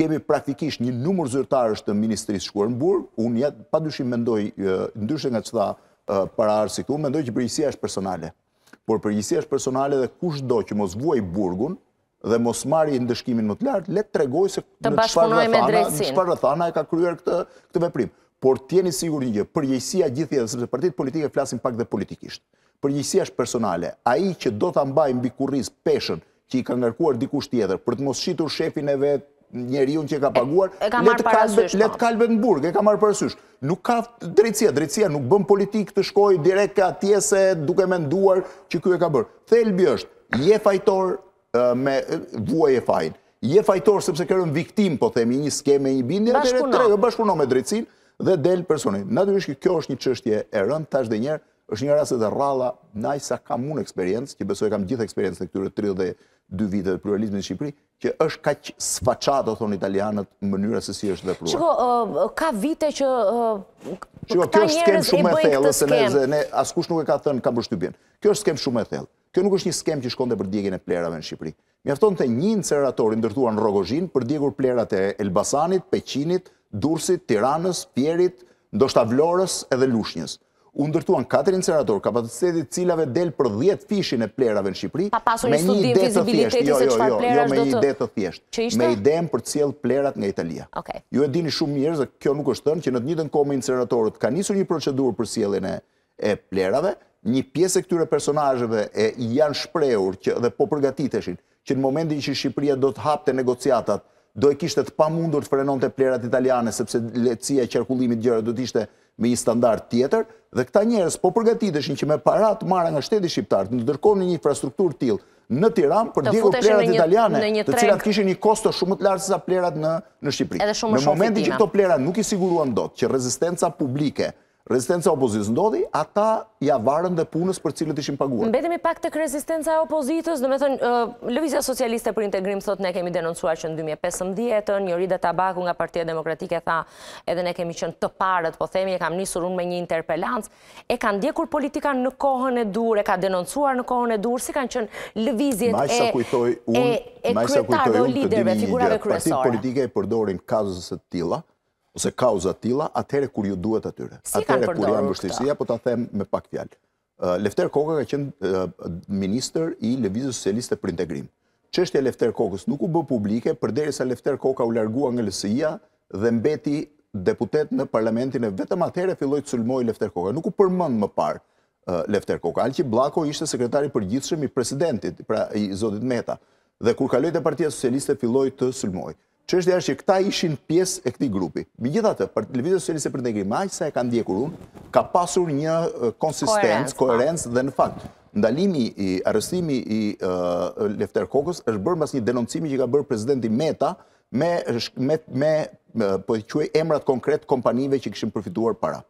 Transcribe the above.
kemi praktikisht një numër zyrtarës të Ministrisë Shkuarën Burë, unë jetë, pa dushim mendoj, ndryshë nga qëta para arsi këtu, mendoj që përgjësia është personale. Por përgjësia është personale dhe kush do që mos vuaj burgun dhe mos marri në ndëshkimin më të lartë, let të regoj se në qëfar rëthana e ka kryer këtë veprim. Por tjeni sigur një gjë, përgjësia gjithje dhe sepse partit politike flasin pak dhe politikisht. Përgjësia është personale, a i që do të ambaj mbi kurriz peshen që i ka ngarkuar dikush tjetër, për të mos shqitur shefin e vetë, njeriun që ka paguar, letë po. kalbe në burg, e ka marë parasysh. Nuk ka drejtsia, drejtsia nuk bën politik të shkoj direkt ka tjese duke me nduar që kjo e ka bërë. Thelbi është, je fajtor me vuaj e fajnë, je fajtor sepse kërën viktim, po themi, një skeme, një bindje, jo, bashkuno me drejtsin dhe del personin. Natërishë kjo është një qështje e rënd, tash dhe njerë, është një rrasë dhe rralla, naj sa kam unë eksperiencë, që besoj kam gjithë eksperiencë të këtyre 32 vite dhe në Shqipëri, që është ka që sfaqat, do thonë italianët, mënyra se si është dhe pruar. Shko, uh, ka vite që uh, këta njerës i bëjnë këtë skemë. Askush nuk e ka thënë, kam bështypjen. Kjo është skem shumë e thellë. Kjo nuk është një skem që shkonde për djegjen e plerave në Shqipëri. Mjafton të një inceratori ndërtuar në Rogozhin për djegur plerat e Elbasanit, Peqinit, Dursit, Tiranës, Pjerit, ndoshta Vlorës edhe Lushnjës u ndërtuan 4 inceratorë kapacitetit cilave del për 10 fishin e plerave në Shqipëri me një ide të thjeshtë. Jo, jo, jo, jo, me një ide të thjeshtë. Me idem për cilë plerat nga Italia. Ju e dini shumë mirë dhe kjo nuk është tënë që në të një të nko ka njësur një procedur për cilën e plerave, një pjesë e këtyre personajëve e janë shprejur dhe po përgatiteshin që në momentin që Shqipëria do të hapte negociatat do e të pa mundur të frenon të plerat italiane, sepse lecija e qerkullimit gjërë do t'ishte me i standart tjetër, dhe këta njerës po përgatitëshin që me parat mara nga shteti shqiptarë, në dërkohë në një infrastruktur t'il, në Tiram, për djegur plerat italiane, të cilat kishin një kosto shumë të lartë sa plerat në Shqipëri. Në momenti që këto plerat nuk i siguruan do të që rezistenca publike, rezistenca opozitës ndodhi, ata ja varën dhe punës për cilët ishim paguar. Në pak të kërë rezistenca opozitës, në me thënë, Lëvizja Socialiste për Integrim thotë ne kemi denoncuar që në 2015, një rida tabaku nga Partia Demokratike tha edhe ne kemi qënë të parët, po themi e kam njësur unë me një interpellans, e kanë djekur politika në kohën e dur, e ka denoncuar në kohën e dur, si kanë qënë Lëvizjet e kryetarë dhe liderve, figurave kryesore. Partit politike e përdorin kazës e tila, se kauza tila, atëhere kur ju duhet atyre. Si kanë përdojnë këta? Atëhere kur ju mështirësia, po të them me pak fjallë. Lefter Koka ka qenë minister i Levizës Socialiste për integrim. Qështje Lefter Kokës nuk u bë publike, përderi sa Lefter Koka u largua nga lësia dhe mbeti deputet në parlamentin e vetëm atëhere filloj të sulmoj Lefter Koka. Nuk u përmënd më parë Lefter Koka. Alqi Blako ishte sekretari për gjithëshëm i presidentit, pra i Zodit Meta, dhe kur kaloj e partia socialiste filloj të sulmoj që është dhe që këta ishin pjesë e këti grupi. Më gjitha të, për Levizio e për Integrim, aj sa e ka ndjekur unë, ka pasur një konsistencë, koherencë dhe në faktë. Ndalimi i arrestimi i Lefter Kokës është bërë mas një denoncimi që ka bërë prezidenti Meta me, po quaj, emrat konkret kompanive që këshim përfituar para.